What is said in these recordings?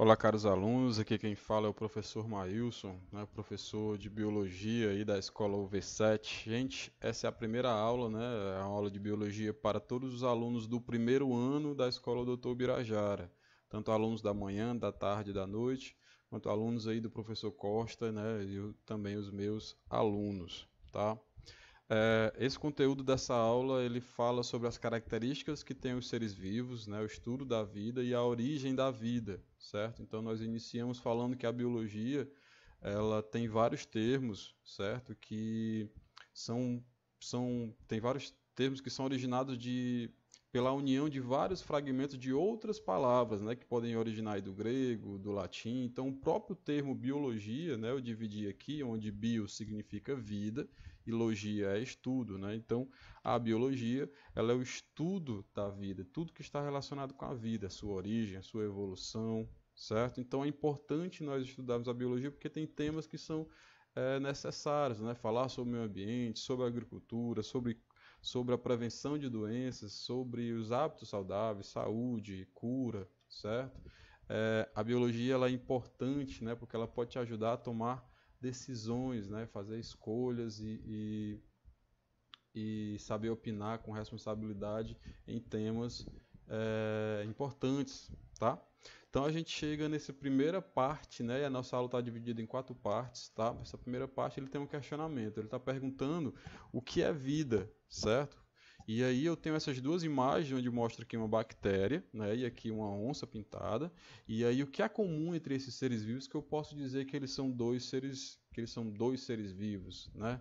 Olá, caros alunos. Aqui quem fala é o professor Maílson, né, professor de biologia aí da escola UV7. Gente, essa é a primeira aula, né? É a aula de biologia para todos os alunos do primeiro ano da escola Doutor Birajara, tanto alunos da manhã, da tarde, da noite, quanto alunos aí do professor Costa, né? E também os meus alunos, tá? É, esse conteúdo dessa aula ele fala sobre as características que têm os seres vivos, né, o estudo da vida e a origem da vida, certo? Então nós iniciamos falando que a biologia ela tem vários termos, certo? Que são são tem vários termos que são originados de pela união de vários fragmentos de outras palavras, né, que podem originar do grego, do latim. Então, o próprio termo biologia, né, eu dividi aqui, onde bio significa vida e logia é estudo, né? Então, a biologia, ela é o estudo da vida, tudo que está relacionado com a vida, sua origem, sua evolução, certo? Então, é importante nós estudarmos a biologia porque tem temas que são é, necessários, né? Falar sobre o meio ambiente, sobre a agricultura, sobre sobre a prevenção de doenças, sobre os hábitos saudáveis, saúde, cura, certo? É, a biologia ela é importante, né, porque ela pode te ajudar a tomar decisões, né, fazer escolhas e, e, e saber opinar com responsabilidade em temas é, importantes, tá? Então a gente chega nessa primeira parte, né? a nossa aula está dividida em quatro partes, tá? Essa primeira parte ele tem um questionamento, ele está perguntando o que é vida, certo? E aí eu tenho essas duas imagens onde mostra aqui uma bactéria, né, e aqui uma onça pintada. E aí o que é comum entre esses seres vivos que eu posso dizer que eles são dois seres, que eles são dois seres vivos, né?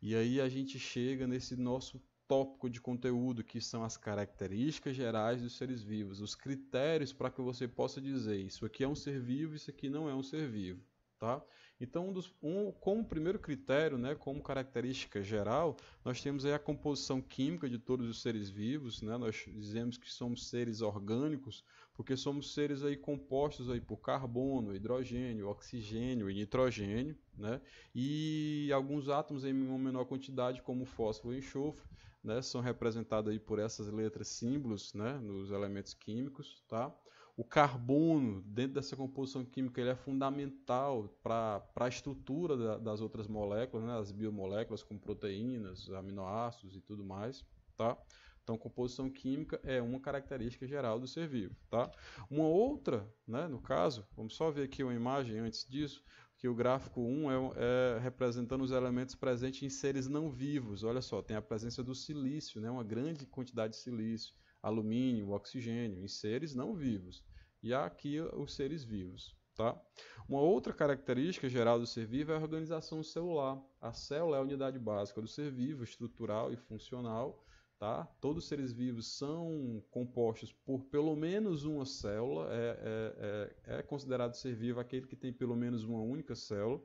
E aí a gente chega nesse nosso tópico de conteúdo, que são as características gerais dos seres vivos, os critérios para que você possa dizer isso aqui é um ser vivo, isso aqui não é um ser vivo. Tá? Então, um dos, um, como primeiro critério, né, como característica geral, nós temos aí a composição química de todos os seres vivos. Né? Nós dizemos que somos seres orgânicos, porque somos seres aí compostos aí por carbono, hidrogênio, oxigênio e nitrogênio, né? e alguns átomos em uma menor quantidade, como fósforo e enxofre, né, são representadas aí por essas letras símbolos, né, nos elementos químicos, tá? O carbono dentro dessa composição química ele é fundamental para a estrutura da, das outras moléculas, né, as biomoléculas como proteínas, aminoácidos e tudo mais, tá? Então, composição química é uma característica geral do ser vivo, tá? Uma outra, né, no caso, vamos só ver aqui uma imagem antes disso, que o gráfico 1 é, é, representando os elementos presentes em seres não vivos. Olha só, tem a presença do silício, né, uma grande quantidade de silício, alumínio, oxigênio, em seres não vivos. E aqui os seres vivos. Tá? Uma outra característica geral do ser vivo é a organização celular. A célula é a unidade básica do ser vivo, estrutural e funcional, Tá? Todos os seres vivos são compostos por pelo menos uma célula, é, é, é, é, considerado ser vivo aquele que tem pelo menos uma única célula.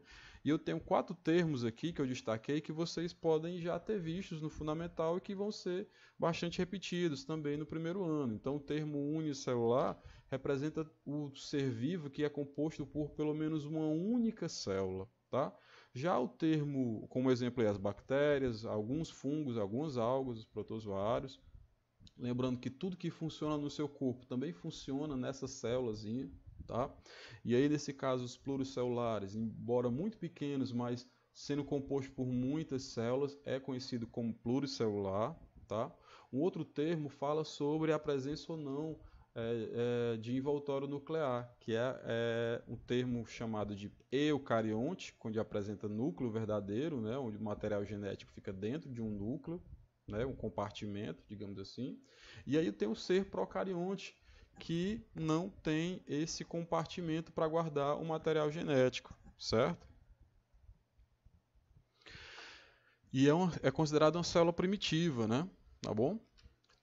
E eu tenho quatro termos aqui que eu destaquei que vocês podem já ter vistos no fundamental e que vão ser bastante repetidos também no primeiro ano. Então, o termo unicelular representa o ser vivo que é composto por pelo menos uma única célula. Tá? Já o termo, como exemplo, as bactérias, alguns fungos, alguns algas, os protozoários. Lembrando que tudo que funciona no seu corpo também funciona nessa célulazinha, tá? E aí, nesse caso, os pluricelulares, embora muito pequenos, mas sendo composto por muitas células, é conhecido como pluricelular, tá? Um outro termo fala sobre a presença ou não é, é, de envoltório nuclear, que é, é, um termo chamado de eucarionte, onde apresenta núcleo verdadeiro, né, onde o material genético fica dentro de um núcleo, né, um compartimento, digamos assim. E aí tem o ser procarionte, que não tem esse compartimento para guardar o material genético, certo? E é, uma, é considerado uma célula primitiva, né? Tá bom?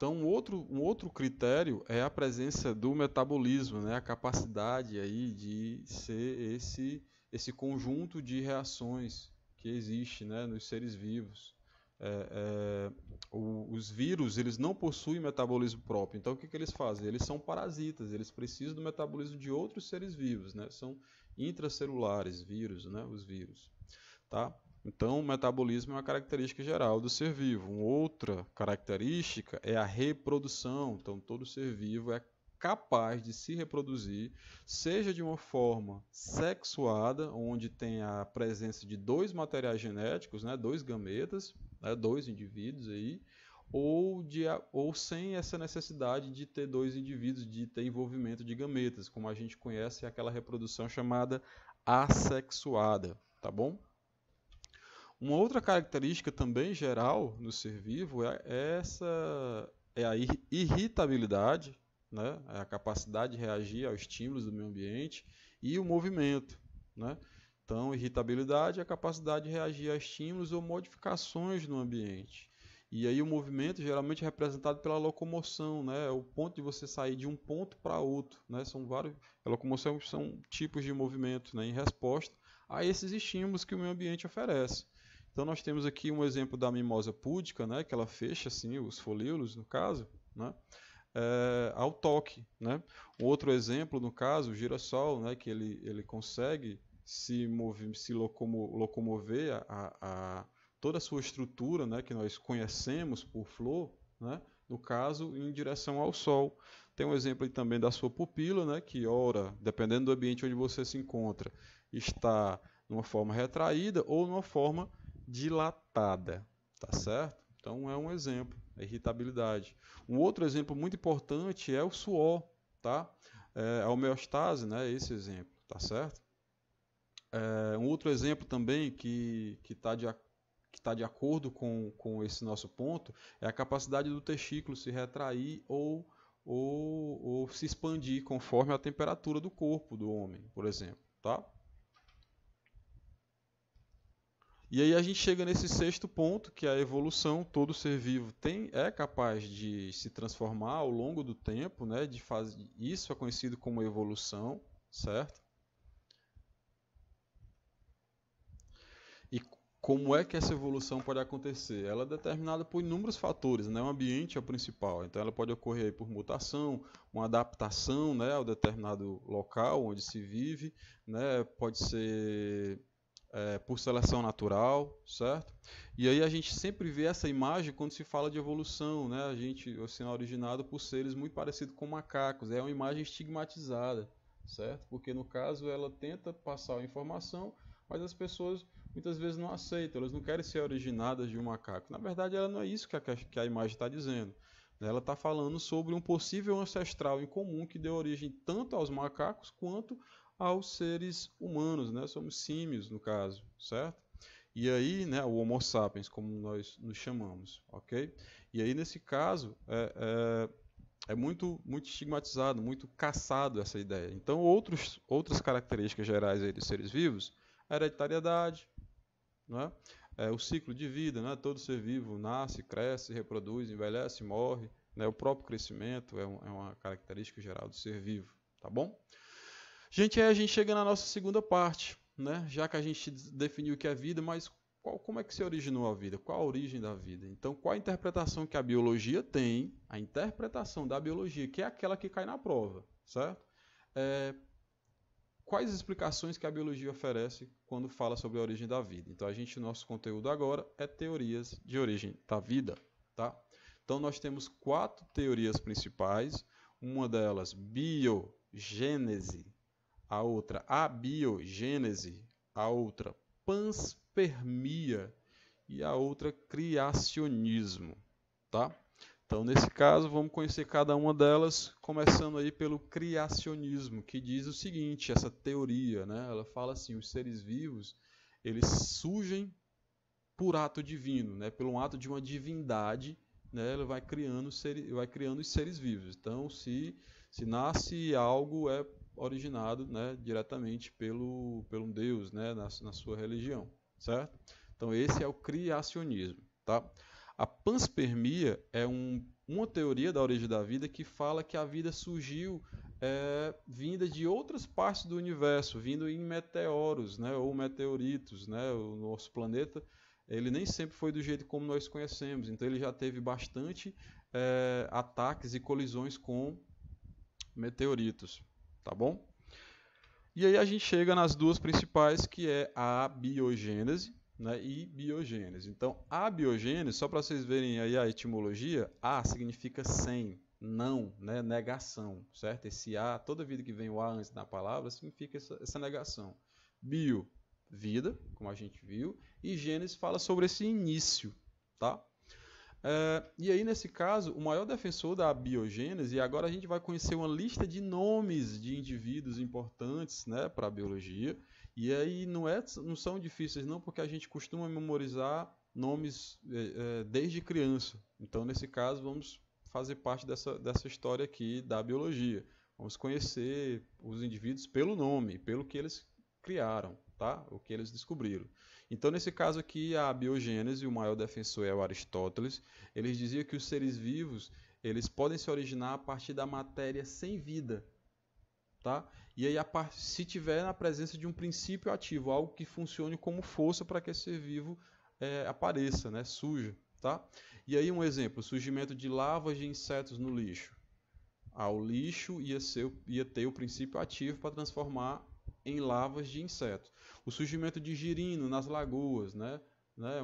Então, um outro, um outro critério é a presença do metabolismo, né? a capacidade aí de ser esse, esse conjunto de reações que existe né? nos seres vivos. É, é, o, os vírus eles não possuem metabolismo próprio. Então o que, que eles fazem? Eles são parasitas, eles precisam do metabolismo de outros seres vivos, né? São intracelulares, vírus, né? Os vírus, tá? Então, o metabolismo é uma característica geral do ser vivo. Uma outra característica é a reprodução. Então, todo ser vivo é capaz de se reproduzir, seja de uma forma sexuada, onde tem a presença de dois materiais genéticos, né, dois gametas, né, dois indivíduos aí, ou, de, ou sem essa necessidade de ter dois indivíduos, de ter envolvimento de gametas, como a gente conhece aquela reprodução chamada assexuada, tá bom? Uma outra característica também geral no ser vivo é essa é a irritabilidade, né? É a capacidade de reagir aos estímulos do meio ambiente e o movimento, né? Então, irritabilidade é a capacidade de reagir a estímulos ou modificações no ambiente. E aí o movimento geralmente é representado pela locomoção, né? É o ponto de você sair de um ponto para outro, né? São vários, a locomoção são tipos de movimento, né? Em resposta a esses estímulos que o meio ambiente oferece. Então nós temos aqui um exemplo da mimosa púdica, né, que ela fecha assim os folíolos, no caso, né, é, ao toque. Né. Outro exemplo, no caso, o girassol, né, que ele, ele consegue se, move, se locomo, locomover a, a, a, toda a sua estrutura, né, que nós conhecemos por flor, né, no caso, em direção ao Sol. Tem um exemplo também da sua pupila, né, que ora, dependendo do ambiente onde você se encontra, está numa forma retraída ou numa forma dilatada, tá certo? Então é um exemplo, a é irritabilidade. Um outro exemplo muito importante é o suor, tá? É, a homeostase, né? É esse exemplo, tá certo? É, um outro exemplo também que está de acordo que está de acordo com, com esse nosso ponto é a capacidade do testículo se retrair ou, ou, ou se expandir conforme a temperatura do corpo do homem, por exemplo. Tá? E aí a gente chega nesse sexto ponto, que é a evolução. Todo ser vivo tem é capaz de se transformar ao longo do tempo, né? De fazer isso é conhecido como evolução, certo? E como é que essa evolução pode acontecer? Ela é determinada por inúmeros fatores, né? O ambiente é o principal. Então ela pode ocorrer por mutação, uma adaptação, né, ao determinado local onde se vive, né? Pode ser é, por seleção natural, certo? E aí a gente sempre vê essa imagem quando se fala de evolução, né? A gente, o sinal originado por seres muito parecidos com macacos, é uma imagem estigmatizada, certo? Porque no caso ela tenta passar a informação, mas as pessoas muitas vezes não aceitam, elas não querem ser originadas de um macaco. Na verdade, ela não é isso que a, que a imagem está dizendo. Ela está falando sobre um possível ancestral em comum que deu origem tanto aos macacos quanto aos seres humanos, né? Somos símios no caso, certo? E aí, né, o Homo sapiens, como nós nos chamamos, ok? E aí, nesse caso, é, é, é muito, muito estigmatizado, muito caçado essa ideia. Então, outros, outras características gerais aí dos seres vivos, a hereditariedade, né? é, o ciclo de vida, né? todo ser vivo nasce, cresce, reproduz, envelhece, morre. Né? O próprio crescimento é, um, é uma característica geral do ser vivo, tá bom? Gente, aí a gente chega na nossa segunda parte, né? Já que a gente definiu o que é vida, mas qual, como é que se originou a vida? Qual a origem da vida? Então, qual a interpretação que a biologia tem? A interpretação da biologia, que é aquela que cai na prova, certo? É, quais explicações que a biologia oferece quando fala sobre a origem da vida? Então, a gente, nosso conteúdo agora é teorias de origem da vida, tá? Então, nós temos quatro teorias principais. Uma delas, biogênese, a outra abiogênese, a outra panspermia e a outra criacionismo, tá? Então, nesse caso, vamos conhecer cada uma delas, começando aí pelo criacionismo, que diz o seguinte, essa teoria, né? Ela fala assim, os seres vivos, eles surgem por ato divino, né? Pelo ato de uma divindade, né? Ela vai criando, ser, vai criando os seres vivos. Então, se se nasce algo é originado né, diretamente pelo, pelo Deus né, na, na sua religião, certo? Então esse é o criacionismo, tá? A panspermia é um, uma teoria da origem da vida que fala que a vida surgiu é, vinda de outras partes do universo, vindo em meteoros, né, ou meteoritos, né, o nosso planeta ele nem sempre foi do jeito como nós conhecemos, então ele já teve bastante é, ataques e colisões com meteoritos, tá bom? E aí a gente chega nas duas principais, que é a biogênese né, e biogênese. Então, a biogênese, só para vocês verem aí a etimologia, a significa sem, não, né, negação, certo? Esse a, toda vida que vem o a antes da palavra, significa essa, essa negação. Bio, vida, como a gente viu, e gênese fala sobre esse início, tá? Ah, e aí, nesse caso, o maior defensor da biogênese, e agora a gente vai conhecer uma lista de nomes de indivíduos importantes né, para a biologia. E aí não, é, não são difíceis, não, porque a gente costuma memorizar nomes é, é, desde criança. Então, nesse caso, vamos fazer parte dessa, dessa história aqui da biologia. Vamos conhecer os indivíduos pelo nome, pelo que eles criaram, tá? O que eles descobriram. Então, nesse caso aqui, a biogênese, o maior defensor é o Aristóteles. eles diziam que os seres vivos eles podem se originar a partir da matéria sem vida. Tá? E aí, se tiver na presença de um princípio ativo, algo que funcione como força para que esse ser vivo é, apareça, né? surja. Tá? E aí, um exemplo: surgimento de lavas de insetos no lixo. Ah, o lixo ia, ser, ia ter o princípio ativo para transformar em lavas de insetos. O surgimento de girino nas lagoas, né? né?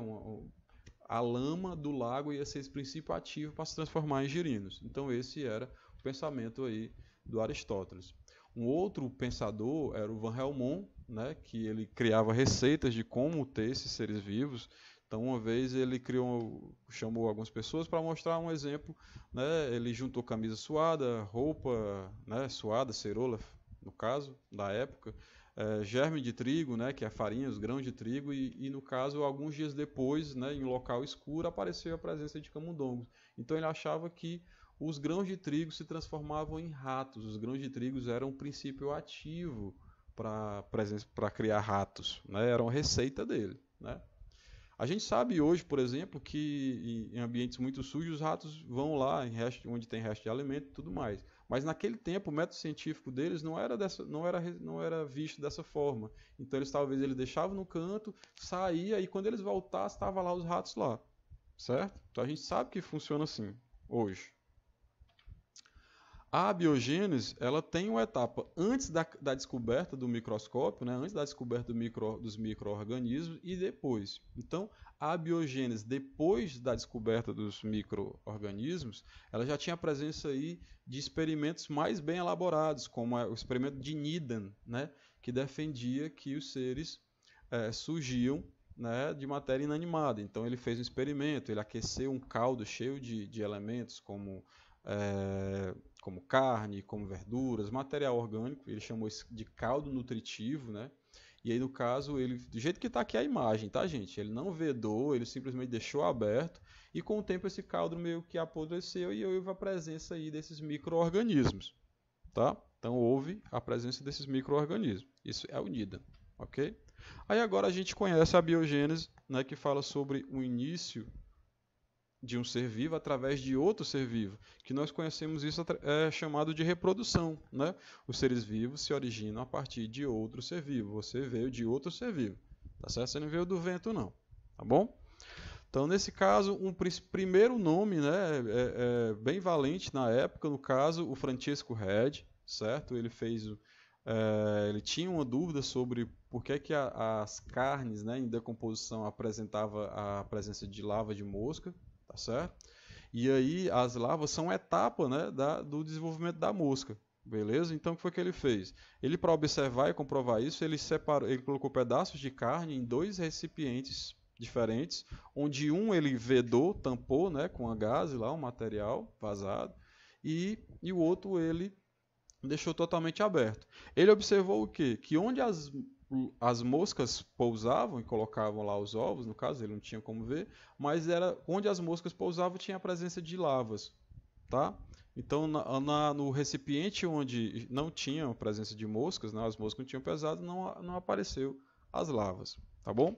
a lama do lago ia ser esse princípio ativo para se transformar em girinos. Então esse era o pensamento aí do Aristóteles. Um outro pensador era o Van Helmont, né, que ele criava receitas de como ter esses seres vivos. Então uma vez ele criou, chamou algumas pessoas para mostrar um exemplo, né, ele juntou camisa suada, roupa, né, suada, cerola, no caso da época, é, germe de trigo, né, que é farinha, os grãos de trigo, e, e, no caso, alguns dias depois, né, em um local escuro, apareceu a presença de camundongos. Então ele achava que os grãos de trigo se transformavam em ratos, os grãos de trigo eram o princípio ativo para criar ratos, né, era uma receita dele. Né? A gente sabe hoje, por exemplo, que em ambientes muito sujos, os ratos vão lá, em resto, onde tem resto de alimento e tudo mais. Mas naquele tempo o método científico deles não era, dessa, não era, não era visto dessa forma. Então eles talvez ele deixava no canto, saía e quando eles voltassem estava lá os ratos lá, certo? Então a gente sabe que funciona assim hoje. A biogênese ela tem uma etapa antes da, da descoberta do microscópio, né, antes da descoberta do micro, dos micro-organismos e depois. Então, a biogênese depois da descoberta dos micro-organismos, ela já tinha a presença aí de experimentos mais bem elaborados, como o experimento de Nidan né, que defendia que os seres é, surgiam né, de matéria inanimada. Então, ele fez um experimento, ele aqueceu um caldo cheio de, de elementos como... É, como carne, como verduras, material orgânico. Ele chamou isso de caldo nutritivo, né? E aí, no caso, ele, do jeito que está aqui é a imagem, tá, gente? Ele não vedou, ele simplesmente deixou aberto. E com o tempo, esse caldo meio que apodreceu e houve a presença aí desses micro-organismos, tá? Então, houve a presença desses micro-organismos. Isso é unida, ok? Aí agora a gente conhece a biogênese, né, que fala sobre o início de um ser vivo através de outro ser vivo, que nós conhecemos isso é chamado de reprodução. Né? Os seres vivos se originam a partir de outro ser vivo. Você veio de outro ser vivo. Tá certo? Você não veio do vento, não. Tá bom? Então, nesse caso, um primeiro nome né, é, é bem valente na época, no caso, o Francesco Red, certo? Ele fez é, ele tinha uma dúvida sobre por que, que a, as carnes né, em decomposição apresentava a presença de lava de mosca, tá certo? E aí as larvas são etapa né, da, do desenvolvimento da mosca. Beleza? Então o que foi que ele fez? Ele, para observar e comprovar isso, ele separou, ele colocou pedaços de carne em dois recipientes diferentes, onde um ele vedou, tampou né, com a gás lá, um material vazado, e, e o outro ele deixou totalmente aberto. Ele observou o quê? Que onde as as moscas pousavam e colocavam lá os ovos, no caso, ele não tinha como ver, mas era onde as moscas pousavam tinha a presença de lavas, tá? Então, na, na, no recipiente onde não tinha a presença de moscas, né, as moscas não tinham pesado, não, não apareceu as lavas, tá bom?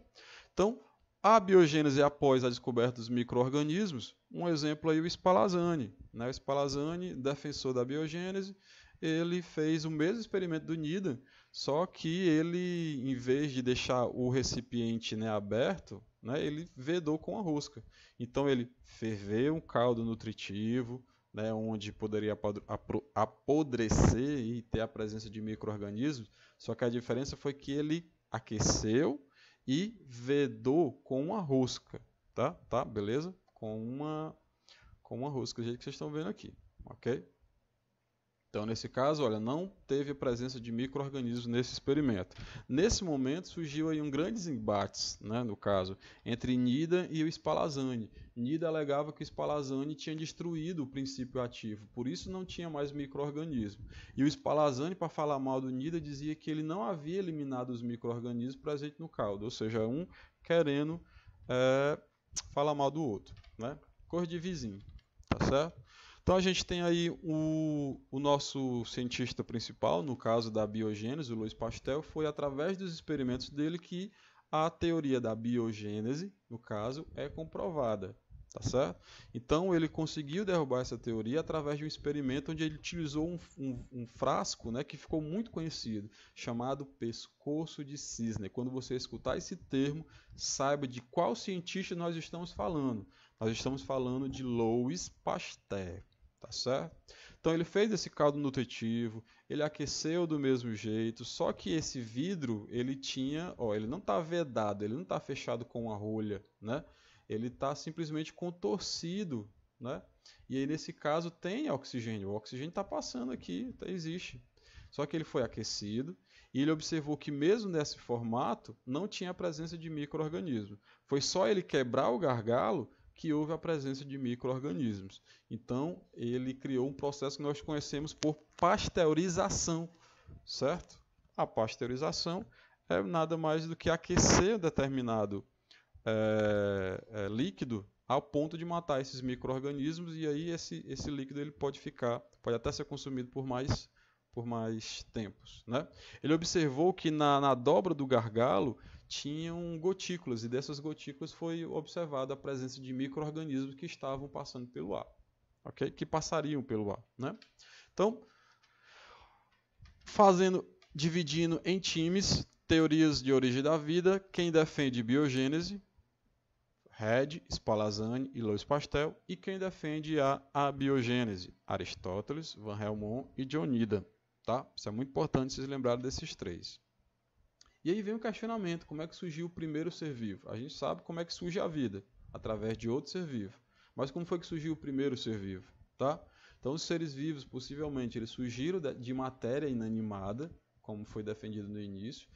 Então, a biogênese após a descoberta dos micro-organismos, um exemplo aí o Spallanzani, né? o Spallanzani, defensor da biogênese, ele fez o mesmo experimento do NIDA, só que ele, em vez de deixar o recipiente né, aberto, né, ele vedou com a rosca. Então ele ferveu um caldo nutritivo, né, onde poderia apodrecer e ter a presença de micro-organismos, só que a diferença foi que ele aqueceu e vedou com uma rosca, tá? Tá, beleza? Com uma, com uma rosca, do jeito que vocês estão vendo aqui, ok? Então, nesse caso, olha, não teve a presença de micro-organismos nesse experimento. Nesse momento, surgiu aí um grande embate, né, no caso, entre Nida e o Spallanzani. Nida alegava que o Spallanzani tinha destruído o princípio ativo, por isso não tinha mais micro organismos E o Spallanzani, para falar mal do Nida, dizia que ele não havia eliminado os micro-organismos presentes no caldo, ou seja, um querendo é, falar mal do outro, né? Cor de vizinho, tá certo? Então a gente tem aí o, o nosso cientista principal, no caso da biogênese, o Louis Pasteur, foi através dos experimentos dele que a teoria da biogênese, no caso, é comprovada, tá certo? Então ele conseguiu derrubar essa teoria através de um experimento onde ele utilizou um, um, um frasco, né, que ficou muito conhecido, chamado pescoço de cisne. Quando você escutar esse termo, saiba de qual cientista nós estamos falando. Nós estamos falando de Louis Pasteur. Tá certo? Então ele fez esse caldo nutritivo, ele aqueceu do mesmo jeito, só que esse vidro, ele tinha, ó, ele não está vedado, ele não está fechado com uma rolha, né? Ele está simplesmente contorcido, né? E aí nesse caso tem oxigênio, o oxigênio está passando aqui, tá, existe. Só que ele foi aquecido e ele observou que mesmo nesse formato não tinha a presença de microorganismo. Foi só ele quebrar o gargalo que houve a presença de micro-organismos. Então, ele criou um processo que nós conhecemos por pasteurização, certo? A pasteurização é nada mais do que aquecer determinado é, é, líquido ao ponto de matar esses micro-organismos e aí esse, esse líquido ele pode ficar, pode até ser consumido por mais por mais tempos. Né? Ele observou que na, na dobra do gargalo tinham gotículas, e dessas gotículas foi observada a presença de micro-organismos que estavam passando pelo ar, ok? Que passariam pelo ar, né? Então, fazendo, dividindo em times, teorias de origem da vida, quem defende biogênese, Red, Spallanzani e Louis Pastel, e quem defende a abiogênese, Aristóteles, Van Helmont e Dionida, tá? Isso é muito importante vocês lembrarem desses três. E aí vem o questionamento: como é que surgiu o primeiro ser vivo? A gente sabe como é que surge a vida, através de outro ser vivo. Mas como foi que surgiu o primeiro ser vivo? Tá? Então, os seres vivos, possivelmente, eles surgiram de matéria inanimada, como foi defendido no início,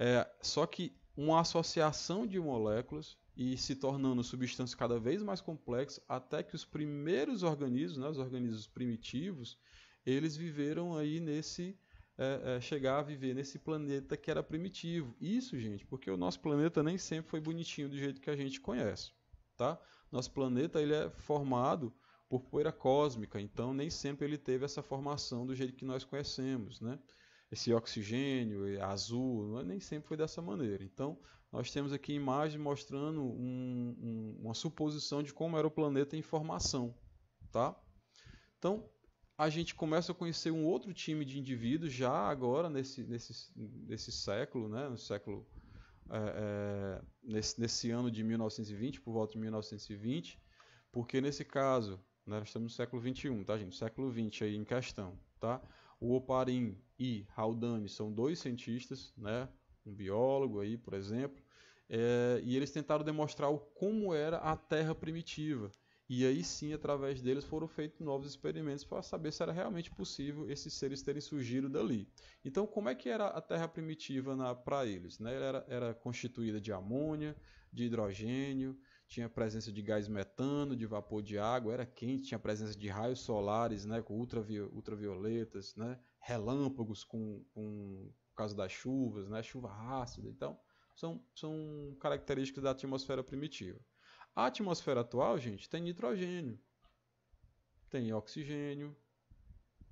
é, só que uma associação de moléculas e se tornando substâncias cada vez mais complexas, até que os primeiros organismos, né, os organismos primitivos, eles viveram aí nesse é, é, chegar a viver nesse planeta que era primitivo. Isso, gente, porque o nosso planeta nem sempre foi bonitinho do jeito que a gente conhece, tá? Nosso planeta ele é formado por poeira cósmica, então nem sempre ele teve essa formação do jeito que nós conhecemos, né? Esse oxigênio azul é, nem sempre foi dessa maneira. Então, nós temos aqui imagens mostrando um, um, uma suposição de como era o planeta em formação, tá? Então, a gente começa a conhecer um outro time de indivíduos já agora nesse, nesse, nesse século, né? No século é, é, nesse, nesse ano de 1920, por volta de 1920, porque nesse caso né, nós estamos no século 21, tá gente? Século 20 aí em questão, tá? O Oparin e Haldane são dois cientistas, né? Um biólogo aí, por exemplo, é, e eles tentaram demonstrar como era a Terra primitiva. E aí sim, através deles foram feitos novos experimentos para saber se era realmente possível esses seres terem surgido dali. Então, como é que era a Terra primitiva para eles? Né? Ela era, era constituída de amônia, de hidrogênio, tinha presença de gás metano, de vapor de água, era quente, tinha presença de raios solares, né, com ultravi ultravioletas, né, relâmpagos com, com por causa das chuvas, né, chuva ácida. Então, são, são características da atmosfera primitiva. A atmosfera atual, gente, tem nitrogênio, tem oxigênio,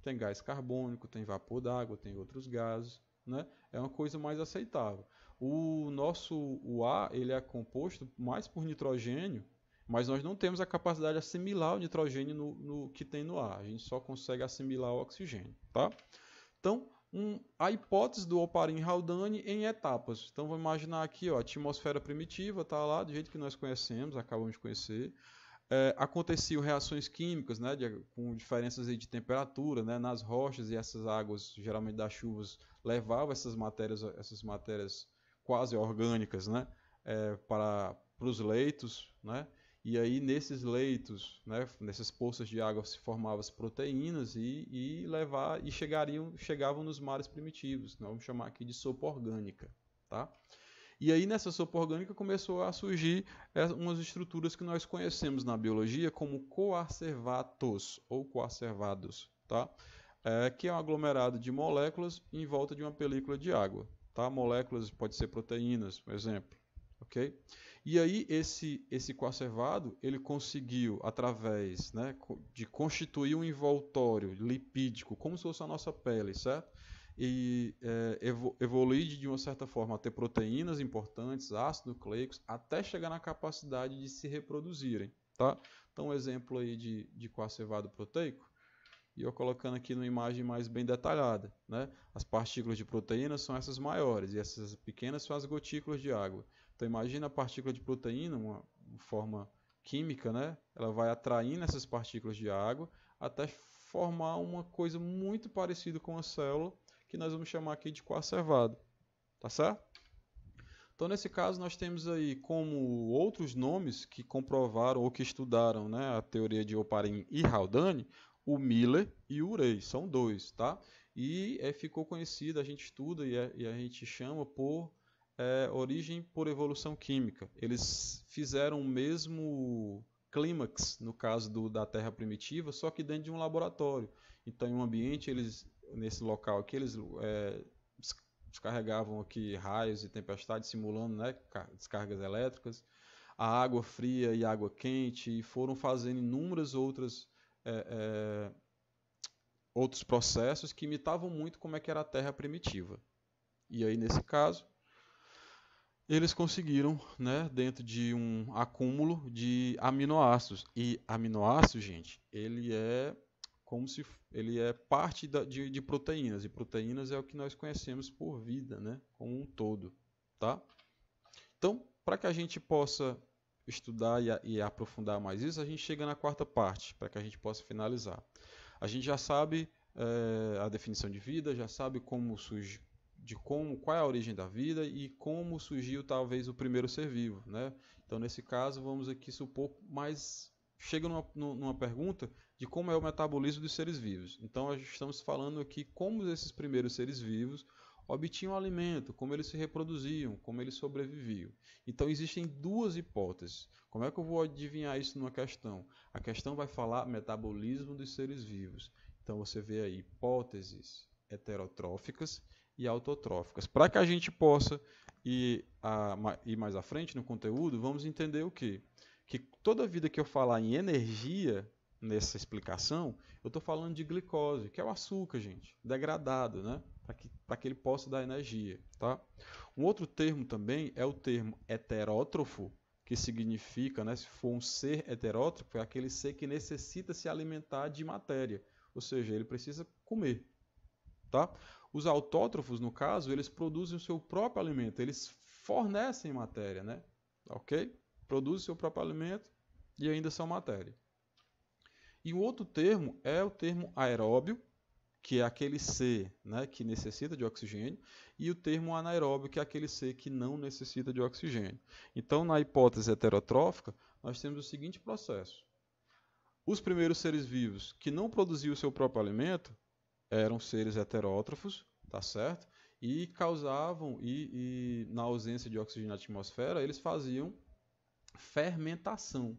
tem gás carbônico, tem vapor d'água, tem outros gases. Né? É uma coisa mais aceitável. O nosso o ar ele é composto mais por nitrogênio, mas nós não temos a capacidade de assimilar o nitrogênio no, no que tem no ar. A gente só consegue assimilar o oxigênio, tá? Então, um, a hipótese do Oparin-Haldane em etapas. Então vamos imaginar aqui, ó, a atmosfera primitiva está lá do jeito que nós conhecemos, acabamos de conhecer. É, aconteciam reações químicas, né, de, com diferenças de temperatura, né, nas rochas e essas águas geralmente das chuvas levavam essas matérias, essas matérias quase orgânicas, né, é, para para os leitos, né? E aí nesses leitos, né, nessas poças de água se formavam as proteínas e, e levar e chegariam, chegavam nos mares primitivos. Nós né, vamos chamar aqui de sopa orgânica, tá? E aí nessa sopa orgânica começou a surgir é, umas estruturas que nós conhecemos na biologia como coacervatos ou coacervados, tá? É, que é um aglomerado de moléculas em volta de uma película de água, tá? Moléculas pode ser proteínas, por exemplo ok? E aí esse esse coacervado ele conseguiu através né, de constituir um envoltório lipídico como se fosse a nossa pele, certo? E é, evoluir de uma certa forma a ter proteínas importantes, ácidos nucleicos, até chegar na capacidade de se reproduzirem, tá? Então um exemplo aí de, de coacervado proteico e eu colocando aqui numa imagem mais bem detalhada. Né? As partículas de proteína são essas maiores e essas pequenas são as gotículas de água. Então imagina a partícula de proteína, uma forma química, né? Ela vai atraindo essas partículas de água até formar uma coisa muito parecida com a célula, que nós vamos chamar aqui de coacervado. Tá certo? Então, nesse caso, nós temos aí como outros nomes que comprovaram ou que estudaram né, a teoria de Oparin e Haldane, o Miller e o Urey, são dois, tá? E é, ficou conhecido, a gente estuda e, e a gente chama por é origem por evolução química. Eles fizeram o mesmo clímax, no caso do, da Terra primitiva, só que dentro de um laboratório. Então, em um ambiente, eles nesse local aqui, eles é, descarregavam aqui raios e tempestades, simulando né, descargas elétricas, a água fria e água quente, e foram fazendo inúmeras outras é, é, outros processos que imitavam muito como é que era a Terra primitiva. E aí, nesse caso, eles conseguiram, né, dentro de um acúmulo de aminoácidos. E aminoácido, gente, ele é como se ele é parte da, de, de, proteínas e proteínas é o que nós conhecemos por vida, né, como um todo, tá? Então, para que a gente possa estudar e, e aprofundar mais isso, a gente chega na quarta parte para que a gente possa finalizar. A gente já sabe é, a definição de vida, já sabe como surge, de como, qual é a origem da vida e como surgiu talvez o primeiro ser vivo, né? Então nesse caso vamos aqui supor mais chega numa, numa pergunta de como é o metabolismo dos seres vivos. Então estamos falando aqui como esses primeiros seres vivos obtinham alimento, como eles se reproduziam, como eles sobreviviam. Então existem duas hipóteses. Como é que eu vou adivinhar isso numa questão? A questão vai falar metabolismo dos seres vivos. Então você vê aí hipóteses heterotróficas e autotróficas. Para que a gente possa ir, a, ir mais à frente no conteúdo, vamos entender o quê? Que toda vida que eu falar em energia nessa explicação, eu estou falando de glicose, que é o açúcar, gente, degradado, né? Para que, que ele possa dar energia, tá? Um outro termo também é o termo heterótrofo, que significa, né, se for um ser heterótrofo, é aquele ser que necessita se alimentar de matéria, ou seja, ele precisa comer, tá? Os autótrofos, no caso, eles produzem o seu próprio alimento, eles fornecem matéria, né? Ok? Produzem o seu próprio alimento e ainda são matéria. E o outro termo é o termo aeróbio, que é aquele ser né, que necessita de oxigênio, e o termo anaeróbio, que é aquele ser que não necessita de oxigênio. Então, na hipótese heterotrófica, nós temos o seguinte processo. Os primeiros seres vivos que não produziam o seu próprio alimento, eram seres heterótrofos, tá certo? E causavam, e, e na ausência de oxigênio na atmosfera, eles faziam fermentação,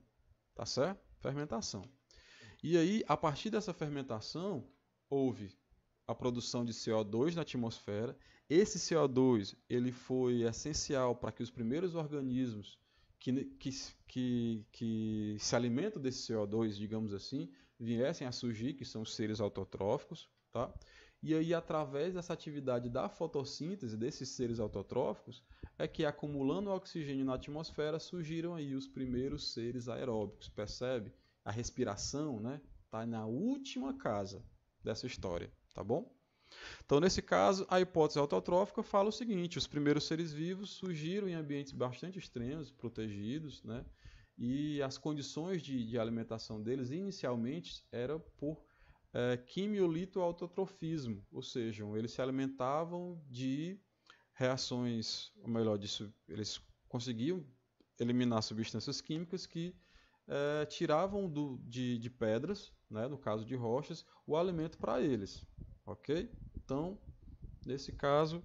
tá certo? Fermentação. E aí, a partir dessa fermentação, houve a produção de CO2 na atmosfera. Esse CO2 ele foi essencial para que os primeiros organismos que, que, que, que se alimentam desse CO2, digamos assim, viessem a surgir, que são os seres autotróficos tá? E aí, através dessa atividade da fotossíntese desses seres autotróficos, é que acumulando oxigênio na atmosfera surgiram aí os primeiros seres aeróbicos, percebe? A respiração, né? Tá na última casa dessa história, tá bom? Então, nesse caso, a hipótese autotrófica fala o seguinte: os primeiros seres vivos surgiram em ambientes bastante extremos, protegidos, né? E as condições de, de alimentação deles inicialmente era por é, quimiolitoautotrofismo, ou seja, eles se alimentavam de reações, ou melhor, disso, eles conseguiam eliminar substâncias químicas que é, tiravam do, de, de pedras, né, no caso de rochas, o alimento para eles. Ok? Então, nesse caso,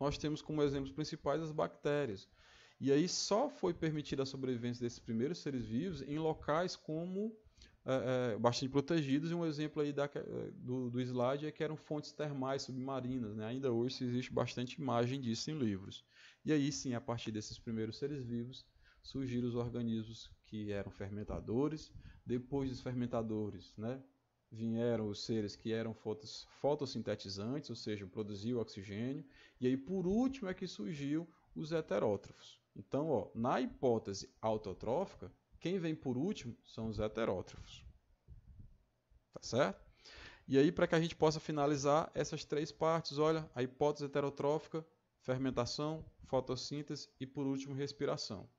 nós temos como exemplos principais as bactérias. E aí só foi permitida a sobrevivência desses primeiros seres vivos em locais como é, é, bastante protegidos. E um exemplo aí da, do, do, slide é que eram fontes termais submarinas. Né? Ainda hoje existe bastante imagem disso em livros. E aí sim, a partir desses primeiros seres vivos, surgiram os organismos que eram fermentadores. Depois dos fermentadores, né, vieram os seres que eram fotos, fotossintetizantes, ou seja, produziam oxigênio. E aí, por último, é que surgiu os heterótrofos. Então, ó, na hipótese autotrófica, quem vem por último são os heterótrofos. Tá certo? E aí, para que a gente possa finalizar essas três partes, olha, a hipótese heterotrófica, fermentação, fotossíntese e, por último, respiração.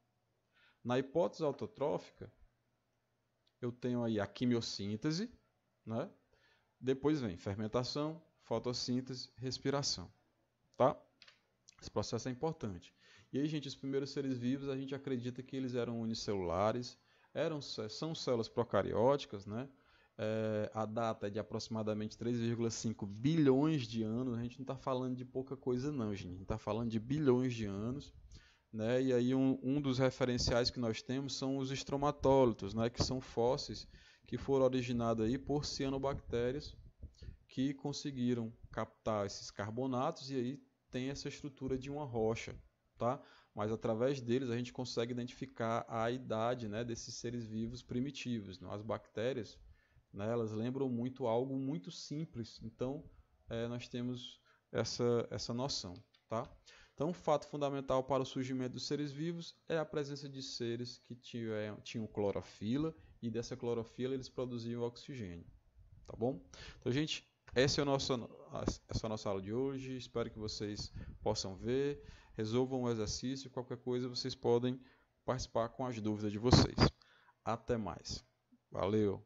Na hipótese autotrófica, eu tenho aí a quimiossíntese, né? depois vem fermentação, fotossíntese, respiração. Tá? Esse processo é importante. E aí, gente, os primeiros seres vivos, a gente acredita que eles eram unicelulares, eram, são células procarióticas, né? É, a data é de aproximadamente 3,5 bilhões de anos. A gente não está falando de pouca coisa, não, gente. A gente está falando de bilhões de anos. Né? E aí, um, um dos referenciais que nós temos são os estromatólitos, né? que são fósseis que foram originados aí por cianobactérias que conseguiram captar esses carbonatos e aí tem essa estrutura de uma rocha tá? Mas através deles a gente consegue identificar a idade, né, desses seres vivos primitivos. As bactérias, né, elas lembram muito algo muito simples. Então, é, nós temos essa essa noção, tá? Então, um fato fundamental para o surgimento dos seres vivos é a presença de seres que tinham, tinham clorofila e dessa clorofila eles produziam oxigênio, tá bom? Então, gente, essa é a nossa, essa é a nossa aula de hoje. Espero que vocês possam ver resolvam o exercício. Qualquer coisa vocês podem participar com as dúvidas de vocês. Até mais. Valeu!